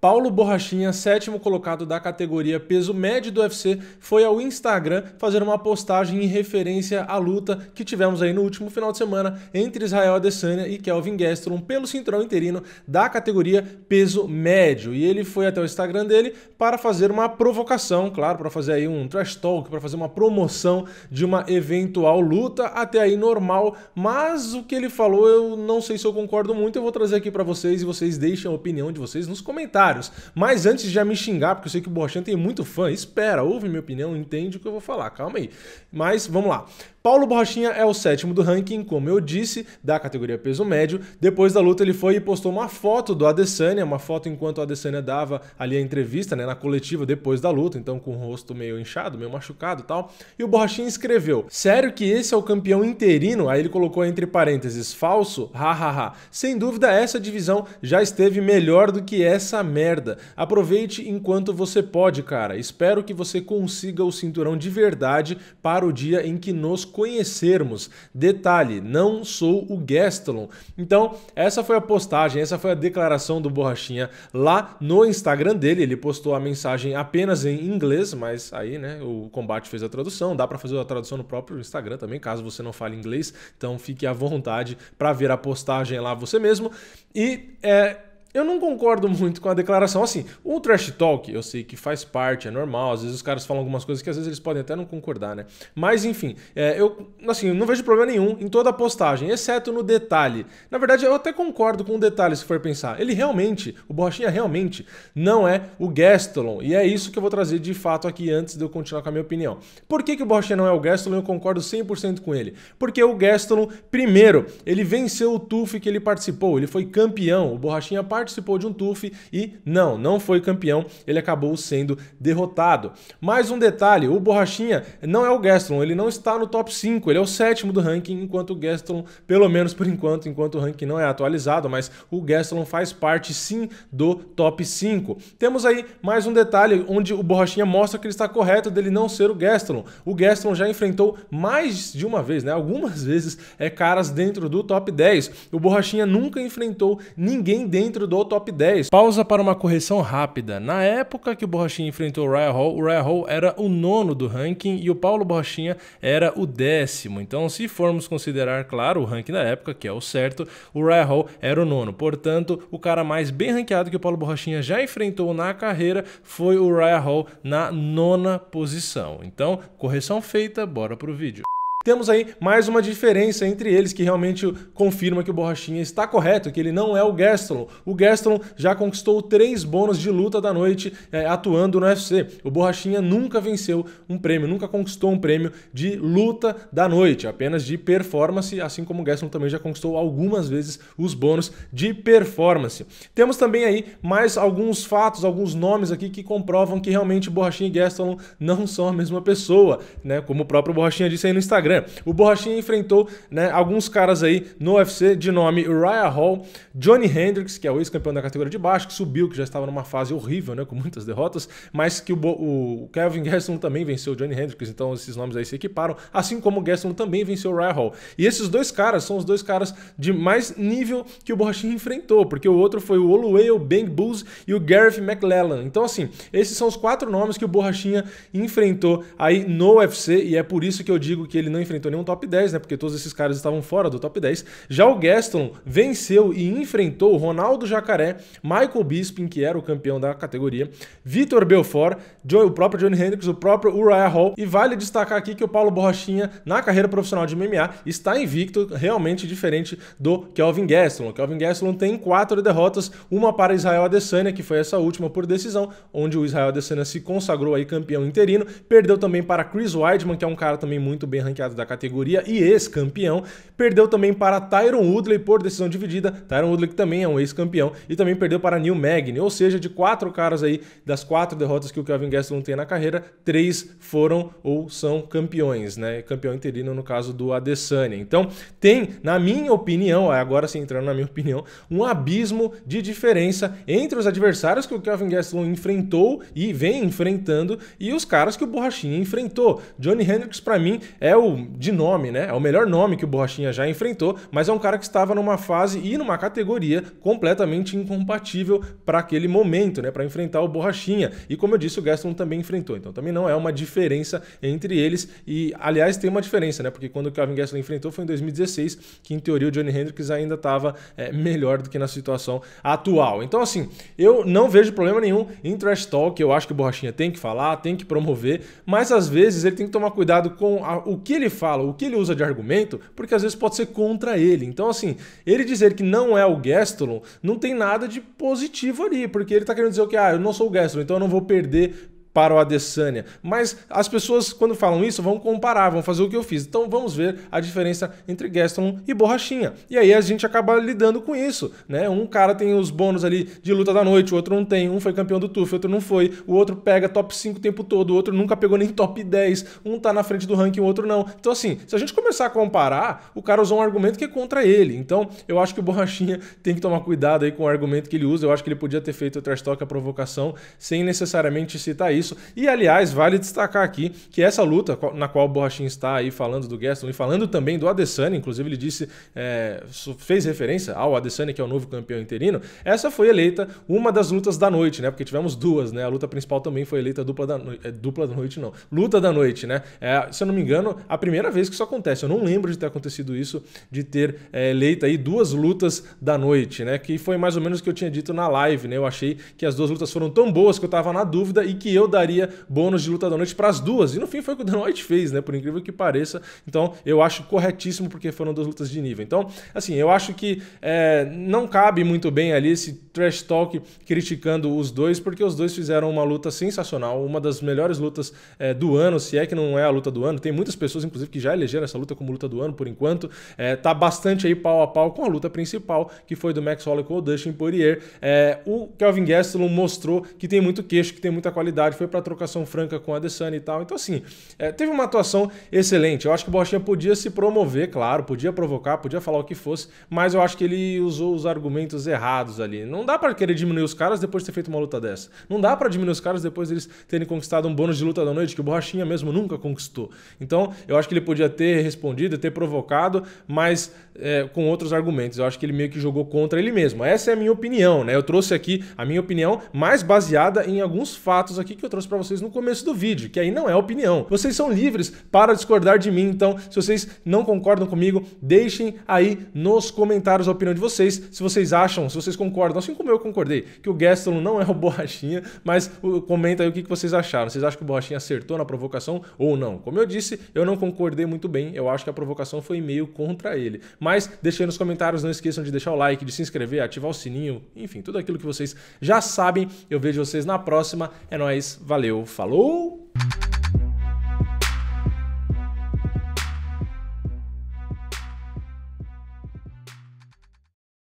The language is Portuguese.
Paulo Borrachinha, sétimo colocado da categoria peso médio do UFC, foi ao Instagram fazer uma postagem em referência à luta que tivemos aí no último final de semana entre Israel Adesanya e Kelvin Gastelum pelo cinturão interino da categoria peso médio. E ele foi até o Instagram dele para fazer uma provocação, claro, para fazer aí um trash talk, para fazer uma promoção de uma eventual luta, até aí normal, mas o que ele falou eu não sei se eu concordo muito, eu vou trazer aqui para vocês e vocês deixem a opinião de vocês nos comentários comentários. Mas antes de já me xingar, porque eu sei que o Borchan tem muito fã, espera, ouve minha opinião, entende o que eu vou falar, calma aí. Mas vamos lá. Paulo Borrachinha é o sétimo do ranking, como eu disse, da categoria peso médio. Depois da luta, ele foi e postou uma foto do Adesanya, uma foto enquanto o Adesanya dava ali a entrevista, né, na coletiva depois da luta, então com o rosto meio inchado, meio machucado e tal. E o Borrachinha escreveu: Sério que esse é o campeão interino? Aí ele colocou entre parênteses: falso? Hahaha. Ha, ha. Sem dúvida, essa divisão já esteve melhor do que essa merda. Aproveite enquanto você pode, cara. Espero que você consiga o cinturão de verdade para o dia em que nos conhecermos. Detalhe, não sou o Gastelum Então, essa foi a postagem, essa foi a declaração do Borrachinha lá no Instagram dele. Ele postou a mensagem apenas em inglês, mas aí, né, o combate fez a tradução. Dá para fazer a tradução no próprio Instagram também, caso você não fale inglês. Então, fique à vontade para ver a postagem lá você mesmo. E é, eu não concordo muito com a declaração. Assim, o trash talk, eu sei que faz parte, é normal. Às vezes os caras falam algumas coisas que às vezes eles podem até não concordar, né? Mas enfim, é, eu assim, não vejo problema nenhum em toda a postagem, exceto no detalhe. Na verdade, eu até concordo com o detalhe se for pensar. Ele realmente, o Borrachinha realmente não é o Gastelon. E é isso que eu vou trazer de fato aqui antes de eu continuar com a minha opinião. Por que, que o Borrachinha não é o Gastelon? Eu concordo 100% com ele. Porque o Gastelon, primeiro, ele venceu o TUF que ele participou, ele foi campeão. O Borrachinha participou participou de um TUF e não, não foi campeão, ele acabou sendo derrotado. Mais um detalhe, o Borrachinha não é o Gastron, ele não está no top 5, ele é o sétimo do ranking, enquanto o Gastron, pelo menos por enquanto, enquanto o ranking não é atualizado, mas o Gastron faz parte sim do top 5. Temos aí mais um detalhe onde o Borrachinha mostra que ele está correto dele não ser o Gastron. O Gastron já enfrentou mais de uma vez, né? Algumas vezes é caras dentro do top 10. O Borrachinha nunca enfrentou ninguém dentro do top 10. Pausa para uma correção rápida. Na época que o Borrachinha enfrentou o Ryan Hall, o Ryan Hall era o nono do ranking e o Paulo Borrachinha era o décimo. Então, se formos considerar, claro, o ranking da época, que é o certo, o Ryan Hall era o nono. Portanto, o cara mais bem ranqueado que o Paulo Borrachinha já enfrentou na carreira foi o Ryan Hall na nona posição. Então, correção feita, bora pro vídeo temos aí mais uma diferença entre eles que realmente confirma que o Borrachinha está correto, que ele não é o Gastelum. O Gastelum já conquistou três bônus de luta da noite é, atuando no UFC. O Borrachinha nunca venceu um prêmio, nunca conquistou um prêmio de luta da noite, apenas de performance, assim como o Gastelum também já conquistou algumas vezes os bônus de performance. Temos também aí mais alguns fatos, alguns nomes aqui que comprovam que realmente Borrachinha e Gastelum não são a mesma pessoa, né? Como o próprio Borrachinha disse aí no Instagram o Borrachinha enfrentou né, alguns caras aí no UFC de nome Uriah Hall, Johnny Hendricks, que é o ex-campeão da categoria de baixo, que subiu, que já estava numa fase horrível, né, com muitas derrotas, mas que o, o Kevin Gaston também venceu o Johnny Hendricks, então esses nomes aí se equiparam, assim como o Gaston também venceu o Uriah Hall. E esses dois caras são os dois caras de mais nível que o Borrachinha enfrentou, porque o outro foi o Oluway, o Bang Bulls e o Gareth McLellan. Então, assim, esses são os quatro nomes que o Borrachinha enfrentou aí no UFC e é por isso que eu digo que ele não enfrentou nenhum top 10, né? Porque todos esses caras estavam fora do top 10. Já o Gaston venceu e enfrentou Ronaldo Jacaré, Michael Bisping, que era o campeão da categoria, Vitor Belfort, o próprio Johnny Hendricks, o próprio Uriah Hall. E vale destacar aqui que o Paulo Borrachinha, na carreira profissional de MMA, está invicto, realmente diferente do Kelvin Gaston. O Kelvin Gaston tem quatro derrotas, uma para Israel Adesanya, que foi essa última por decisão, onde o Israel Adesanya se consagrou aí campeão interino, perdeu também para Chris Weidman, que é um cara também muito bem ranqueado classificado da categoria e ex-campeão. Perdeu também para Tyron Woodley por decisão dividida. Tyron Woodley que também é um ex-campeão e também perdeu para Neil Magny. Ou seja, de quatro caras aí, das quatro derrotas que o Kelvin Gastelum tem na carreira, três foram ou são campeões, né? Campeão interino no caso do Adesanya. Então, tem, na minha opinião, agora sim entrando na minha opinião, um abismo de diferença entre os adversários que o Kelvin Gastelum enfrentou e vem enfrentando e os caras que o Borrachinha enfrentou. Johnny Hendricks, para mim, é o de nome, né? É o melhor nome que o Borrachinha já enfrentou, mas é um cara que estava numa fase e numa categoria completamente incompatível para aquele momento, né? Para enfrentar o Borrachinha. E como eu disse, o Gaston também enfrentou. Então também não é uma diferença entre eles. E, aliás, tem uma diferença, né? Porque quando o Kevin Gaston enfrentou foi em 2016, que em teoria o Johnny Hendricks ainda estava é, melhor do que na situação atual. Então, assim, eu não vejo problema nenhum em trash talk. Eu acho que o Borrachinha tem que falar, tem que promover, mas às vezes ele tem que tomar cuidado com a, o que ele ele fala, o que ele usa de argumento, porque às vezes pode ser contra ele. Então, assim, ele dizer que não é o Gastelum não tem nada de positivo ali, porque ele está querendo dizer o que, ah, eu não sou o Gastelum, então eu não vou perder para o Adesanya. Mas as pessoas, quando falam isso, vão comparar, vão fazer o que eu fiz. Então vamos ver a diferença entre Gaston e Borrachinha. E aí a gente acaba lidando com isso, né? Um cara tem os bônus ali de luta da noite, o outro não tem. Um foi campeão do TUF, outro não foi. O outro pega top 5 o tempo todo, o outro nunca pegou nem top 10. Um tá na frente do ranking, o outro não. Então assim, se a gente começar a comparar, o cara usou um argumento que é contra ele. Então eu acho que o Borrachinha tem que tomar cuidado aí com o argumento que ele usa. Eu acho que ele podia ter feito o trash talk, a provocação, sem necessariamente citar isso isso. E aliás, vale destacar aqui que essa luta na qual o Borrachinho está aí falando do Gaston e falando também do Adesanya, inclusive ele disse, é, fez referência ao Adesanya, que é o novo campeão interino, essa foi eleita uma das lutas da noite, né? Porque tivemos duas, né? A luta principal também foi eleita dupla da noite. É, dupla da noite, não. Luta da noite, né? É, se eu não me engano, a primeira vez que isso acontece. Eu não lembro de ter acontecido isso, de ter é, aí duas lutas da noite, né? Que foi mais ou menos o que eu tinha dito na live, né? Eu achei que as duas lutas foram tão boas que eu tava na dúvida e que eu daria bônus de luta da noite para as duas. E no fim foi o que o Dan White fez, né? Por incrível que pareça. Então eu acho corretíssimo porque foram duas lutas de nível. Então, assim, eu acho que é, não cabe muito bem ali esse trash talk criticando os dois, porque os dois fizeram uma luta sensacional, uma das melhores lutas é, do ano, se é que não é a luta do ano. Tem muitas pessoas, inclusive, que já elegeram essa luta como luta do ano por enquanto. É, tá bastante aí pau a pau com a luta principal, que foi do Max Holloway com o Dustin Poirier. É, o Kelvin Gastelum mostrou que tem muito queixo, que tem muita qualidade, foi para trocação franca com a Adesanya e tal. Então, assim, é, teve uma atuação excelente. Eu acho que o Borrachinha podia se promover, claro, podia provocar, podia falar o que fosse, mas eu acho que ele usou os argumentos errados ali. Não dá para querer diminuir os caras depois de ter feito uma luta dessa. Não dá para diminuir os caras depois deles terem conquistado um bônus de luta da noite que o Borrachinha mesmo nunca conquistou. Então, eu acho que ele podia ter respondido, ter provocado, mas é, com outros argumentos. Eu acho que ele meio que jogou contra ele mesmo. Essa é a minha opinião, né? Eu trouxe aqui a minha opinião mais baseada em alguns fatos aqui que eu trouxe para vocês no começo do vídeo, que aí não é opinião. Vocês são livres para discordar de mim, então se vocês não concordam comigo, deixem aí nos comentários a opinião de vocês, se vocês acham, se vocês concordam, assim como eu concordei, que o Gaston não é o Borrachinha, mas comenta aí o que vocês acharam. Vocês acham que o Borrachinha acertou na provocação ou não? Como eu disse, eu não concordei muito bem, eu acho que a provocação foi meio contra ele. Mas deixei nos comentários, não esqueçam de deixar o like, de se inscrever, ativar o sininho, enfim, tudo aquilo que vocês já sabem. Eu vejo vocês na próxima. É nóis! Valeu, falou!